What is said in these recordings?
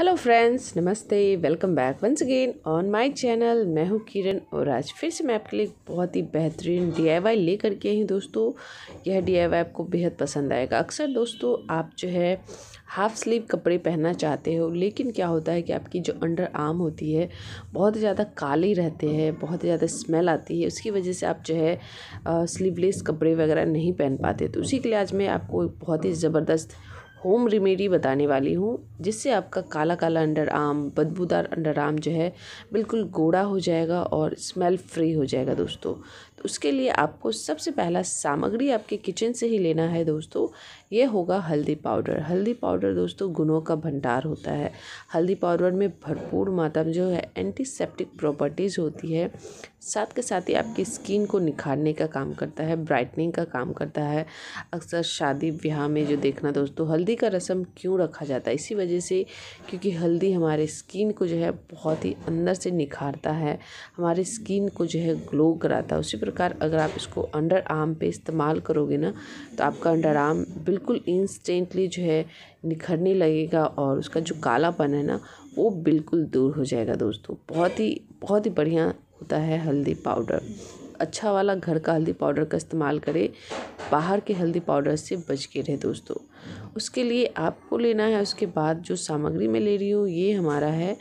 Hello friends नमस्ते welcome back once again on my channel मैं हूँ किरण और आज फिर से मैं आपके लिए बहुत ही बेहतरीन डीआईवाई लेकर के आई दोस्तों यह डीआईवाई आपको बेहद पसंद आएगा अक्सर दोस्तों आप जो है हाफ स्लीव कपड़े पहनना चाहते हो लेकिन क्या होता है कि आपकी जो अंडर आर्म होती है बहुत ज़्यादा काली रहते हैं बहुत ज़्यादा स्मेल आती है उसकी वजह से आप जो है स्लीवलेस कपड़े वगैरह नहीं पहन पाते तो उसी के लिए आज मैं आपको बहुत ही ज़बरदस्त होम रेमेडी बताने वाली हूँ जिससे आपका काला काला अंडर आर्म बदबूदार अंडर आर्म जो है बिल्कुल गोड़ा हो जाएगा और स्मेल फ्री हो जाएगा दोस्तों तो उसके लिए आपको सबसे पहला सामग्री आपके किचन से ही लेना है दोस्तों ये होगा हल्दी पाउडर हल्दी पाउडर दोस्तों गुणों का भंडार होता है हल्दी पाउडर में भरपूर मात्रा में जो है एंटीसेप्टिक प्रॉपर्टीज़ होती है साथ के साथ ही आपकी स्किन को निखारने का काम करता है ब्राइटनिंग का काम करता है अक्सर शादी ब्याह में जो देखना दोस्तों हल्दी हल्दी का रसम क्यों रखा जाता है इसी वजह से क्योंकि हल्दी हमारे स्किन को जो है बहुत ही अंदर से निखारता है हमारे स्किन को जो है ग्लो कराता है उसी प्रकार अगर आप इसको अंडर आर्म पे इस्तेमाल करोगे ना तो आपका अंडर आर्म बिल्कुल इंस्टेंटली जो है निखरने लगेगा और उसका जो कालापन है ना वो बिल्कुल दूर हो जाएगा दोस्तों बहुत ही बहुत ही बढ़िया होता है हल्दी पाउडर अच्छा वाला घर का हल्दी पाउडर का इस्तेमाल करें बाहर के हल्दी पाउडर से बच के रहे दोस्तों उसके लिए आपको लेना है उसके बाद जो सामग्री मैं ले रही हूँ ये हमारा है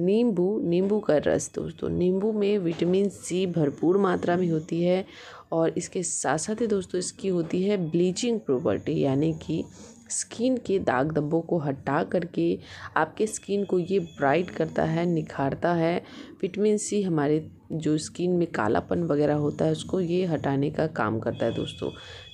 नींबू नींबू का रस दोस्तों तो नींबू में विटामिन सी भरपूर मात्रा में होती है और इसके साथ साथ ही दोस्तों इसकी होती है ब्लीचिंग प्रॉपर्टी यानी कि स्किन के दाग धब्बों को हटा करके आपके स्किन को ये ब्राइट करता है निखारता है विटामिन सी हमारे जो स्किन में कालापन वगैरह होता है उसको ये हटाने का काम करता है दोस्तों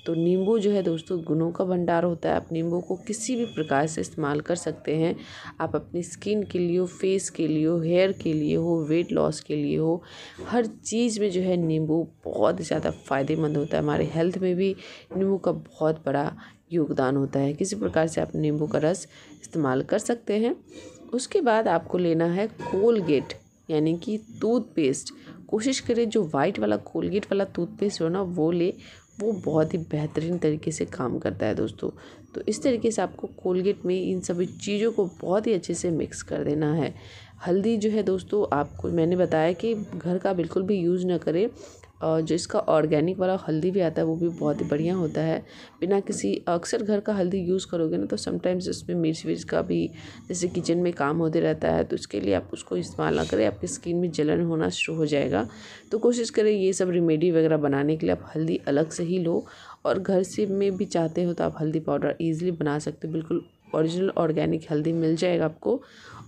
तो नींबू जो है दोस्तों गुणों का भंडार होता है आप नींबू को किसी भी प्रकार से इस्तेमाल कर सकते हैं आप अपनी स्किन के लिए हो फेस के लिए हो हेयर के लिए हो वेट लॉस के लिए हो हर चीज़ में जो है नींबू बहुत ज़्यादा फ़ायदेमंद होता है हमारे हेल्थ में भी नींबू का बहुत बड़ा योगदान होता है किसी प्रकार से आप नींबू का रस इस्तेमाल कर सकते हैं उसके बाद आपको लेना है कोलगेट यानी कि टूथपेस्ट कोशिश करें जो वाइट वाला कोलगेट वाला टूथपेस्ट हो ना वो ले वो बहुत ही बेहतरीन तरीके से काम करता है दोस्तों तो इस तरीके से आपको कोलगेट में इन सभी चीज़ों को बहुत ही अच्छे से मिक्स कर देना है हल्दी जो है दोस्तों आपको मैंने बताया कि घर का बिल्कुल भी यूज़ ना करें और जो इसका ऑर्गेनिक वाला हल्दी भी आता है वो भी बहुत ही बढ़िया होता है बिना किसी अक्सर घर का हल्दी यूज़ करोगे ना तो समटाइम्स उसमें मिर्च विर्च का भी जैसे किचन में काम होते रहता है तो उसके लिए आप उसको इस्तेमाल ना करें आपकी स्किन में जलन होना शुरू हो जाएगा तो कोशिश करें ये सब रेमेडी वगैरह बनाने के लिए आप हल्दी अलग से ही लो और घर से में भी चाहते हो तो आप हल्दी पाउडर ईजिली बना सकते हो बिल्कुल ओरिजिनल ऑर्गेनिक हल्दी मिल जाएगा आपको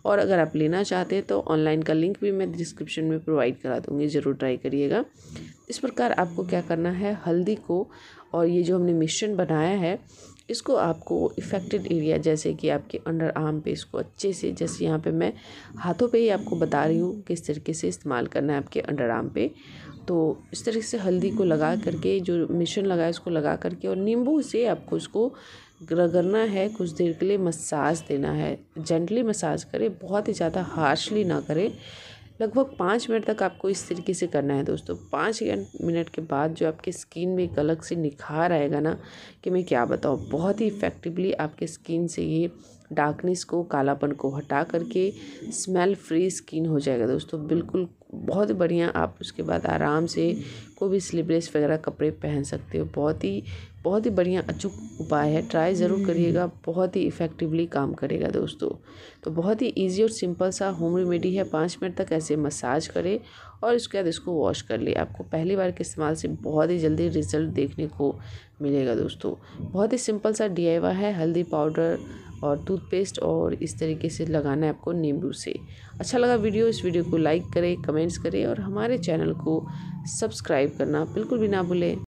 और अगर आप लेना चाहते हैं तो ऑनलाइन का लिंक भी मैं डिस्क्रिप्शन में प्रोवाइड करा दूँगी ज़रूर ट्राई करिएगा इस प्रकार आपको क्या करना है हल्दी को और ये जो हमने मिश्रण बनाया है इसको आपको इफेक्टेड एरिया जैसे कि आपके अंडर आर्म पे इसको अच्छे से जैसे यहाँ पे मैं हाथों पे ही आपको बता रही हूँ किस तरीके से इस्तेमाल करना है आपके अंडर आर्म पे तो इस तरीके से हल्दी को लगा करके जो मिश्रण लगाया उसको लगा करके और नींबू से आपको उसको रगड़ना है कुछ देर के लिए मसाज देना है जेंटली मसाज करें बहुत ही ज़्यादा हार्शली ना करें लगभग पाँच मिनट तक आपको इस तरीके से करना है दोस्तों पाँच मिनट के बाद जो आपके स्किन में एक अलग से निखार आएगा ना कि मैं क्या बताऊँ बहुत ही इफ़ेक्टिवली आपके स्किन से ये डार्कनेस को कालापन को हटा करके स्मेल फ्री स्किन हो जाएगा दोस्तों बिल्कुल बहुत बढ़िया आप उसके बाद आराम से कोई भी स्लीवलेस वगैरह कपड़े पहन सकते हो बहुत ही बहुत ही बढ़िया अचूक उपाय है ट्राई ज़रूर हम्म। करिएगा बहुत ही इफ़ेक्टिवली काम करेगा दोस्तों तो बहुत ही इजी और सिंपल सा होम रेमेडी है पाँच मिनट तक ऐसे मसाज करें और इसके बाद इसको वॉश कर लिए आपको पहली बार के इस्तेमाल से बहुत ही जल्दी रिजल्ट देखने को मिलेगा दोस्तों बहुत ही सिंपल सा डी है हल्दी पाउडर और टूथपेस्ट और इस तरीके से लगाना है आपको नींबू से अच्छा लगा वीडियो इस वीडियो को लाइक करें कमेंट्स करें और हमारे चैनल को सब्सक्राइब करना बिल्कुल भी ना भूलें